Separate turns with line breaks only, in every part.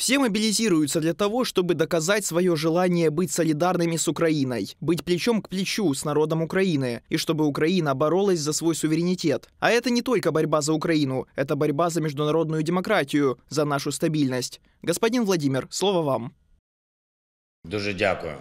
Все мобилизируются для того, чтобы доказать свое желание быть солидарными с Украиной, быть плечом к плечу с народом Украины, и чтобы Украина боролась за свой суверенитет. А это не только борьба за Украину, это борьба за международную демократию, за нашу стабильность. Господин Владимир, слово вам. Дуже дякую.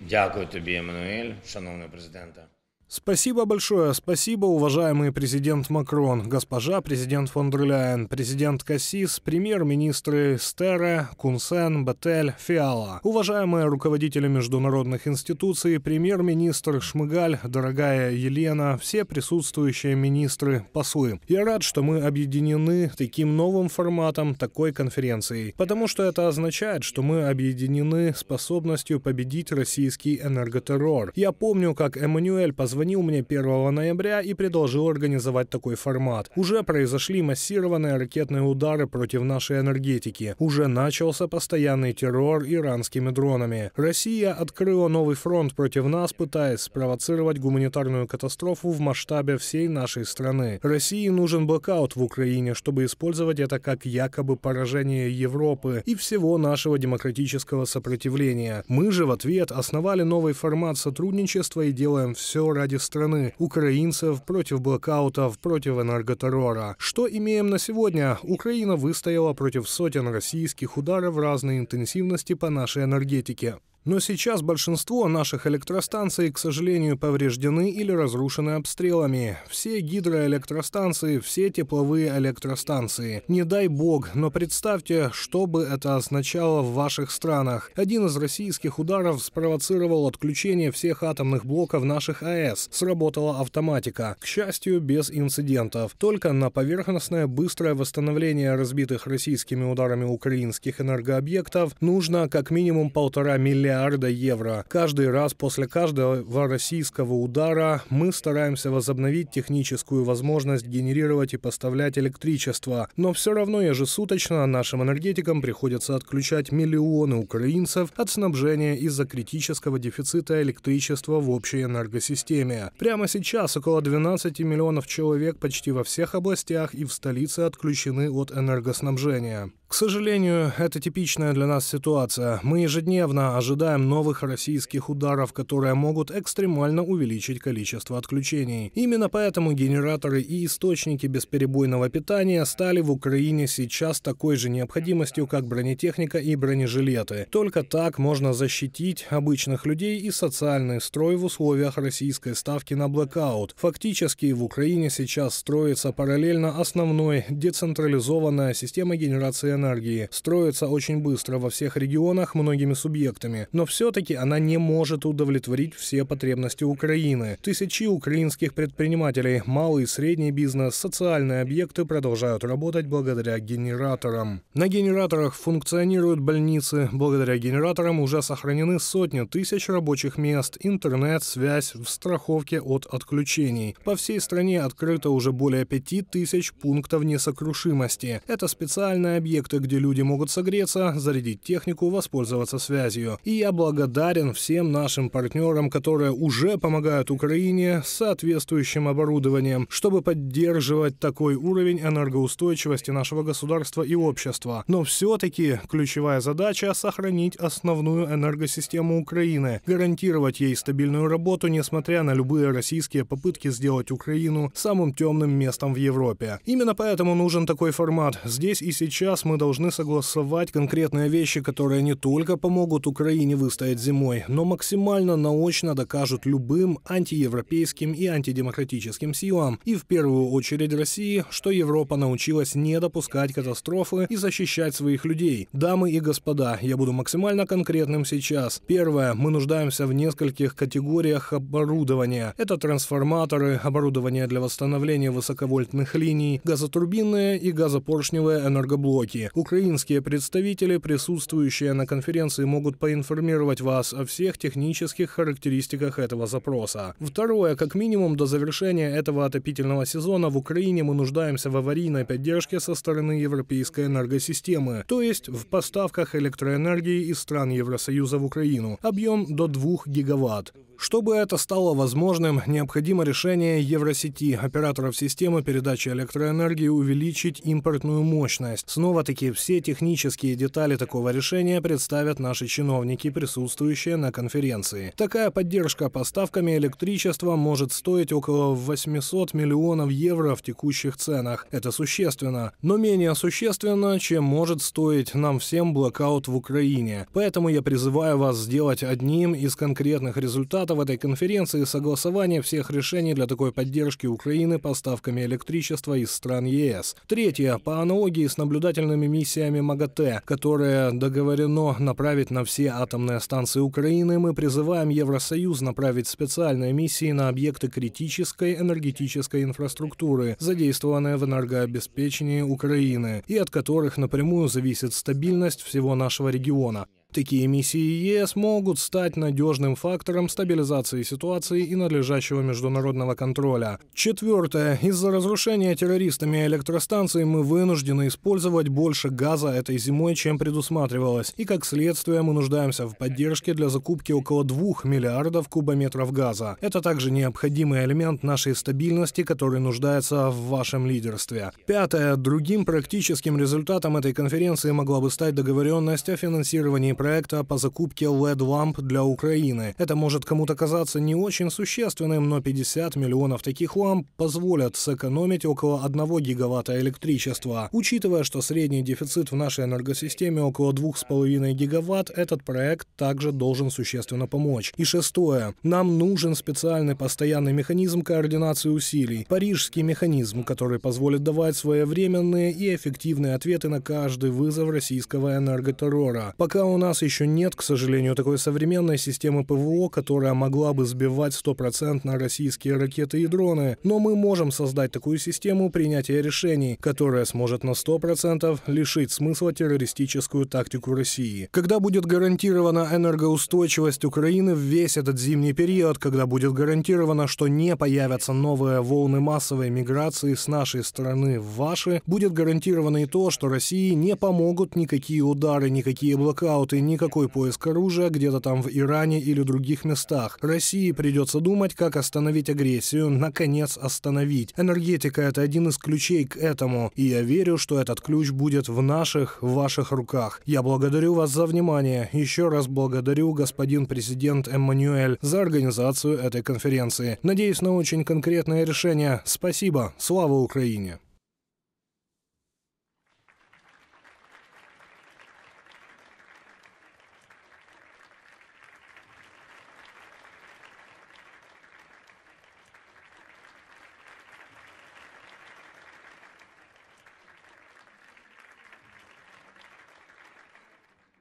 Дякую тобі, Еммануель, шановний президента. Спасибо большое, спасибо, уважаемый президент Макрон, госпожа президент фон дер Ляйен, президент Кассис, премьер-министры Стера, Кунсен, Бетель, Фиала, уважаемые руководители международных институций, премьер-министр Шмыгаль, дорогая Елена, все присутствующие министры, послы. Я рад, что мы объединены таким новым форматом такой конференции, потому что это означает, что мы объединены способностью победить российский энерготеррор. Я помню, как Эммануэль позвонил позвонил мне 1 ноября и предложил организовать такой формат. Уже произошли массированные ракетные удары против нашей энергетики. Уже начался постоянный террор иранскими дронами. Россия открыла новый фронт против нас, пытаясь спровоцировать гуманитарную катастрофу в масштабе всей нашей страны. России нужен блокаут в Украине, чтобы использовать это как якобы поражение Европы и всего нашего демократического сопротивления. Мы же в ответ основали новый формат сотрудничества и делаем все ради против страны украинцев, против блокаутов, против энерготеррора. Что имеем на сегодня? Украина выстояла против сотен российских ударов разной интенсивности по нашей энергетике. Но сейчас большинство наших электростанций, к сожалению, повреждены или разрушены обстрелами. Все гидроэлектростанции, все тепловые электростанции. Не дай бог, но представьте, что бы это означало в ваших странах. Один из российских ударов спровоцировал отключение всех атомных блоков наших АЭС. Сработала автоматика. К счастью, без инцидентов. Только на поверхностное быстрое восстановление разбитых российскими ударами украинских энергообъектов нужно как минимум полтора миллиарда миллиарда евро. Каждый раз после каждого российского удара мы стараемся возобновить техническую возможность генерировать и поставлять электричество. Но все равно ежесуточно нашим энергетикам приходится отключать миллионы украинцев от снабжения из-за критического дефицита электричества в общей энергосистеме. Прямо сейчас около 12 миллионов человек почти во всех областях и в столице отключены от энергоснабжения. К сожалению, это типичная для нас ситуация. Мы ежедневно ожидаем ожидаем новых российских ударов, которые могут экстремально увеличить количество отключений. Именно поэтому генераторы и источники бесперебойного питания стали в Украине сейчас такой же необходимостью, как бронетехника и бронежилеты. Только так можно защитить обычных людей и социальный строй в условиях российской ставки на блокаут. Фактически в Украине сейчас строится параллельно основной децентрализованная система генерации энергии. Строится очень быстро во всех регионах многими субъектами но все-таки она не может удовлетворить все потребности Украины. Тысячи украинских предпринимателей, малый и средний бизнес, социальные объекты продолжают работать благодаря генераторам. На генераторах функционируют больницы. Благодаря генераторам уже сохранены сотни тысяч рабочих мест, интернет, связь в страховке от отключений. По всей стране открыто уже более пяти тысяч пунктов несокрушимости. Это специальные объекты, где люди могут согреться, зарядить технику, воспользоваться связью. И я благодарен всем нашим партнерам, которые уже помогают Украине с соответствующим оборудованием, чтобы поддерживать такой уровень энергоустойчивости нашего государства и общества. Но все-таки ключевая задача — сохранить основную энергосистему Украины, гарантировать ей стабильную работу, несмотря на любые российские попытки сделать Украину самым темным местом в Европе. Именно поэтому нужен такой формат. Здесь и сейчас мы должны согласовать конкретные вещи, которые не только помогут Украине не выстоят зимой, но максимально наочно докажут любым антиевропейским и антидемократическим силам, и в первую очередь России, что Европа научилась не допускать катастрофы и защищать своих людей. Дамы и господа, я буду максимально конкретным сейчас. Первое, мы нуждаемся в нескольких категориях оборудования. Это трансформаторы, оборудование для восстановления высоковольтных линий, газотурбинные и газопоршневые энергоблоки. Украинские представители, присутствующие на конференции, могут поинформировать проинформировать вас о всех технических характеристиках этого запроса. Второе, как минимум до завершения этого отопительного сезона в Украине мы нуждаемся в аварийной поддержке со стороны европейской энергосистемы, то есть в поставках электроэнергии из стран Евросоюза в Украину. Объем до 2 гигаватт. Чтобы это стало возможным, необходимо решение Евросети, операторов системы передачи электроэнергии увеличить импортную мощность. Снова-таки все технические детали такого решения представят наши чиновники, присутствующие на конференции. Такая поддержка поставками электричества может стоить около 800 миллионов евро в текущих ценах. Это существенно, но менее существенно, чем может стоить нам всем блокаут в Украине. Поэтому я призываю вас сделать одним из конкретных результатов результатов этой конференции согласование всех решений для такой поддержки Украины поставками электричества из стран ЕС. Третье, по аналогии с наблюдательными миссиями МАГАТЭ, которые договорено направить на все атомные станции Украины, мы призываем Евросоюз направить специальные миссии на объекты критической энергетической инфраструктуры, задействованные в энергообеспечении Украины, и от которых напрямую зависит стабильность всего нашего региона. Такие миссии ЕС могут стать надежным фактором стабилизации ситуации и надлежащего международного контроля. Четвертое. Из-за разрушения террористами электростанции мы вынуждены использовать больше газа этой зимой, чем предусматривалось, и как следствие мы нуждаемся в поддержке для закупки около 2 миллиардов кубометров газа. Это также необходимый элемент нашей стабильности, который нуждается в вашем лидерстве. Пятое. Другим практическим результатом этой конференции могла бы стать договоренность о финансировании законопроекта по закупке LED-ламп для Украины. Это может кому-то казаться не очень существенным, но 50 миллионов таких ламп позволят сэкономить около 1 гигаватта электричества. Учитывая, что средний дефицит в нашей энергосистеме около 2,5 гигаватт, этот проект также должен существенно помочь. И шестое. Нам нужен специальный постоянный механизм координации усилий. Парижский механизм, который позволит давать своевременные и эффективные ответы на каждый вызов российского энерготеррора. Пока у нас нас еще нет, к сожалению, такой современной системы ПВО, которая могла бы сбивать стопроцентно российские ракеты и дроны, но мы можем создать такую систему принятия решений, которая сможет на 100% лишить смысла террористическую тактику России. Когда будет гарантирована энергоустойчивость Украины в весь этот зимний период, когда будет гарантировано, что не появятся новые волны массовой миграции с нашей страны в ваши, будет гарантировано и то, что России не помогут никакие удары, никакие блокауты, никакой поиск оружия где-то там в Иране или других местах. России придется думать, как остановить агрессию, наконец остановить. Энергетика – это один из ключей к этому, и я верю, что этот ключ будет в наших, в ваших руках. Я благодарю вас за внимание. Еще раз благодарю господин президент Эммануэль за организацию этой конференции. Надеюсь на очень конкретное решение. Спасибо. Слава Украине!